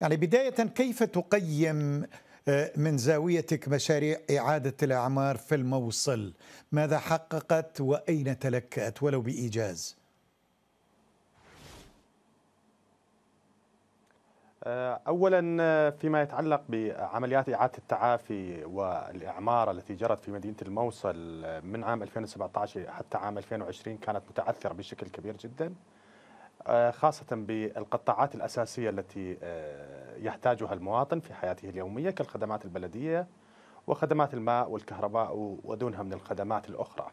يعني بداية كيف تقيم آه، من زاويتك مشاريع إعادة الإعمار في الموصل ماذا حققت وأين تلكأت ولو بإيجاز آه، اولا آه، فيما يتعلق بعمليات اعاده التعافي والاعمار التي جرت في مدينه الموصل من عام 2017 حتى عام 2020 كانت متعثره بشكل كبير جدا. آه، خاصة بالقطاعات الأساسية التي آه، يحتاجها المواطن في حياته اليومية كالخدمات البلدية وخدمات الماء والكهرباء ودونها من الخدمات الأخرى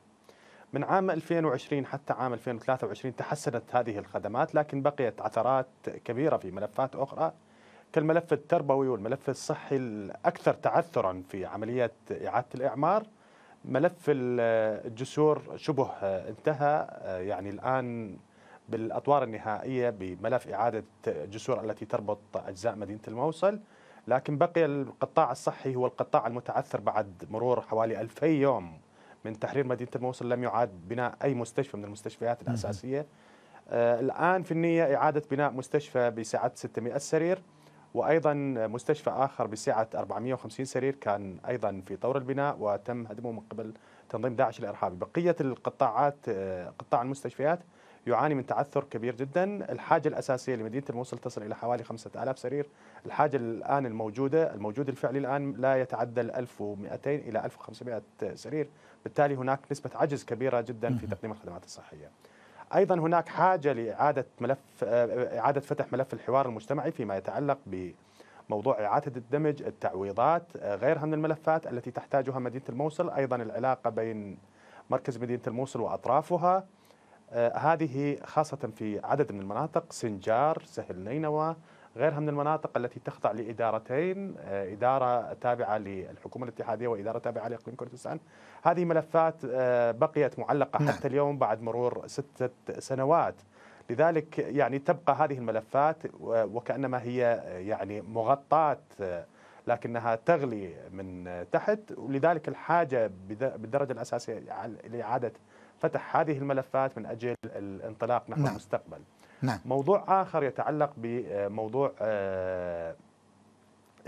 من عام 2020 حتى عام 2023 تحسنت هذه الخدمات لكن بقيت عثرات كبيرة في ملفات أخرى كالملف التربوي والملف الصحي الأكثر تعثرا في عملية إعادة الإعمار ملف الجسور شبه آه، انتهى يعني الآن بالأطوار النهائية بملف إعادة الجسور التي تربط أجزاء مدينة الموصل لكن بقي القطاع الصحي هو القطاع المتعثر بعد مرور حوالي 2000 يوم من تحرير مدينة الموصل لم يعاد بناء أي مستشفى من المستشفيات الأساسية آه الآن في النية إعادة بناء مستشفى بسعة 600 سرير وأيضا مستشفى آخر بسعة 450 سرير كان أيضا في طور البناء وتم هدمه من قبل تنظيم داعش الإرهابي بقية القطاعات آه قطاع المستشفيات يعاني من تعثر كبير جدا الحاجة الأساسية لمدينة الموصل تصل إلى حوالي 5000 سرير الحاجة الآن الموجودة الموجود الفعلي الآن لا يتعدى 1200 إلى 1500 سرير بالتالي هناك نسبة عجز كبيرة جدا في تقديم الخدمات الصحية ايضا هناك حاجه لاعاده ملف آه، اعاده فتح ملف الحوار المجتمعي فيما يتعلق ب موضوع اعاده الدمج، التعويضات، آه، غيرها من الملفات التي تحتاجها مدينه الموصل، ايضا العلاقه بين مركز مدينه الموصل واطرافها، آه، هذه خاصة في عدد من المناطق سنجار سهل نينوى غيرها من المناطق التي تخضع لادارتين آه، اداره تابعه للحكومه الاتحاديه واداره تابعه لاقليم كردستان هذه ملفات آه، بقيت معلقه نعم. حتى اليوم بعد مرور سته سنوات لذلك يعني تبقى هذه الملفات وكانما هي يعني مغطاه لكنها تغلي من تحت ولذلك الحاجه بالدرجه الاساسيه لاعاده فتح هذه الملفات من أجل الانطلاق نحو نعم. المستقبل نعم. موضوع آخر يتعلق بموضوع آه،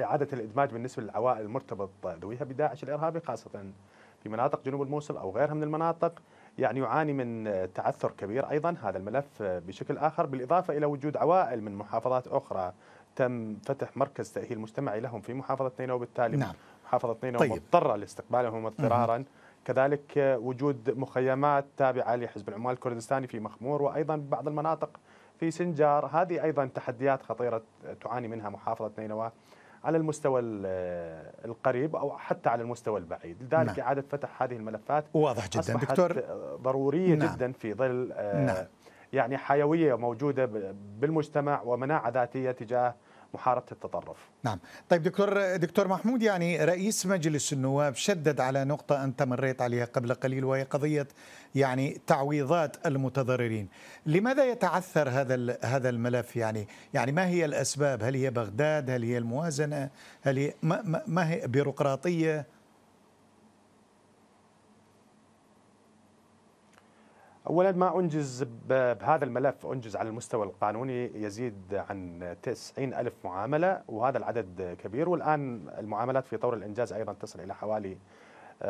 إعادة الإدماج بالنسبة للعوائل المرتبطة ذويها بداعش الإرهابي خاصة في مناطق جنوب الموصل أو غيرها من المناطق يعني يعاني من آه، تعثر كبير أيضا هذا الملف آه، بشكل آخر بالإضافة إلى وجود عوائل من محافظات أخرى تم فتح مركز تأهيل مجتمعي لهم في محافظة نينوى وبالتالي نعم. محافظة نينوى طيب. مضطرة لاستقبالهم اضطرارا كذلك وجود مخيمات تابعة لحزب العمال الكردستاني في مخمور وأيضا بعض المناطق في سنجار هذه أيضا تحديات خطيرة تعاني منها محافظة نينوى على المستوى القريب او حتى على المستوى البعيد، لذلك نعم. اعاده فتح هذه الملفات واضح جدا أصبحت دكتور ضروريه نعم. جدا في ظل آه، نعم. يعني حيويه موجوده بالمجتمع ومناعه ذاتيه تجاه محاربه التطرف. نعم، طيب دكتور دكتور محمود يعني رئيس مجلس النواب شدد على نقطه انت مريت عليها قبل قليل وهي قضيه يعني تعويضات المتضررين. لماذا يتعثر هذا هذا الملف يعني؟ يعني ما هي الاسباب؟ هل هي بغداد؟ هل هي الموازنه؟ هل هي ما, ما هي بيروقراطيه؟ اولا ما انجز بهذا الملف انجز على المستوى القانوني يزيد عن 90 الف معامله وهذا العدد كبير والان المعاملات في طور الانجاز ايضا تصل الى حوالي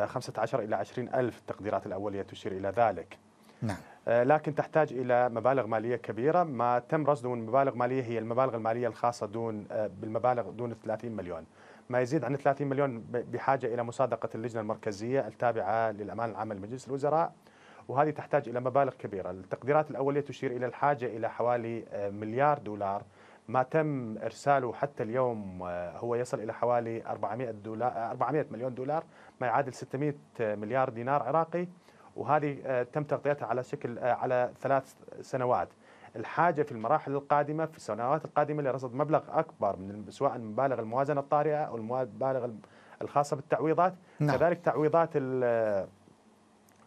15 آه، الى 20 الف التقديرات الاوليه تشير الى ذلك نعم. آه، لكن تحتاج الى مبالغ ماليه كبيره ما تم رصده من مبالغ ماليه هي المبالغ الماليه الخاصه دون آه، بالمبالغ دون 30 مليون ما يزيد عن 30 مليون بحاجه الى مصادقه اللجنه المركزيه التابعه للامان العام لمجلس الوزراء وهذه تحتاج إلى مبالغ كبيرة التقديرات الأولية تشير إلى الحاجة إلى حوالي آه، مليار دولار ما تم ارساله حتى اليوم آه، هو يصل الى حوالي 400 دولار 400 مليون دولار ما يعادل 600 آه، مليار دينار عراقي وهذه تم تغطيتها على شكل على ثلاث سنوات الحاجه في المراحل القادمه في السنوات القادمه لرصد مبلغ اكبر من سواء مبالغ الموازنه الطارئه او المبالغ الخاصه بالتعويضات نعم. كذلك تعويضات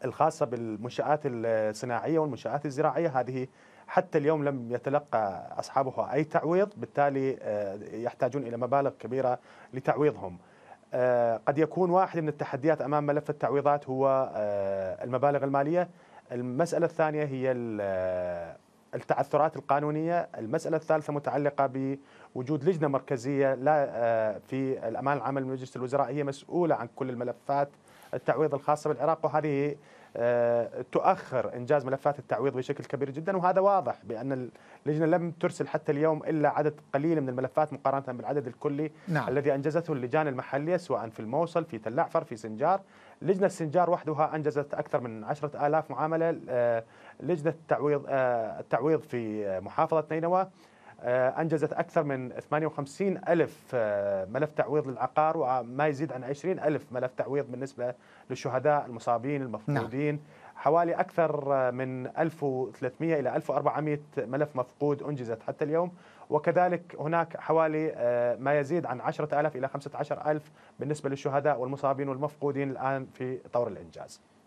الخاصه بالمنشات الصناعيه والمنشات الزراعيه هذه حتى اليوم لم يتلقى اصحابها اي تعويض بالتالي آه، يحتاجون الى مبالغ كبيره لتعويضهم آه، قد يكون واحد من التحديات امام ملف التعويضات هو آه، المبالغ الماليه المساله الثانيه هي التعثرات القانونيه المساله الثالثه متعلقه بوجود لجنه مركزيه لا في الامان العام لمجلس الوزراء هي مسؤوله عن كل الملفات التعويض الخاصه بالعراق وهذه آه، تؤخر انجاز ملفات التعويض بشكل كبير جدا وهذا واضح بان اللجنه لم ترسل حتى اليوم الا عدد قليل من الملفات مقارنه بالعدد الكلي نعم. الذي انجزته اللجان المحليه سواء في الموصل في تلعفر في سنجار لجنه سنجار وحدها انجزت اكثر من 10000 معامله آه، لجنه التعويض آه، التعويض في محافظه نينوى آه، أنجزت أكثر من 58 ألف آه، ملف تعويض للعقار وما يزيد عن 20 ألف ملف تعويض بالنسبة للشهداء المصابين المفقودين نعم. حوالي أكثر آه، من 1300 إلى 1400 ملف مفقود أنجزت حتى اليوم وكذلك هناك حوالي ما يزيد عن 10000 إلى 15000 بالنسبة للشهداء والمصابين والمفقودين الآن في طور الإنجاز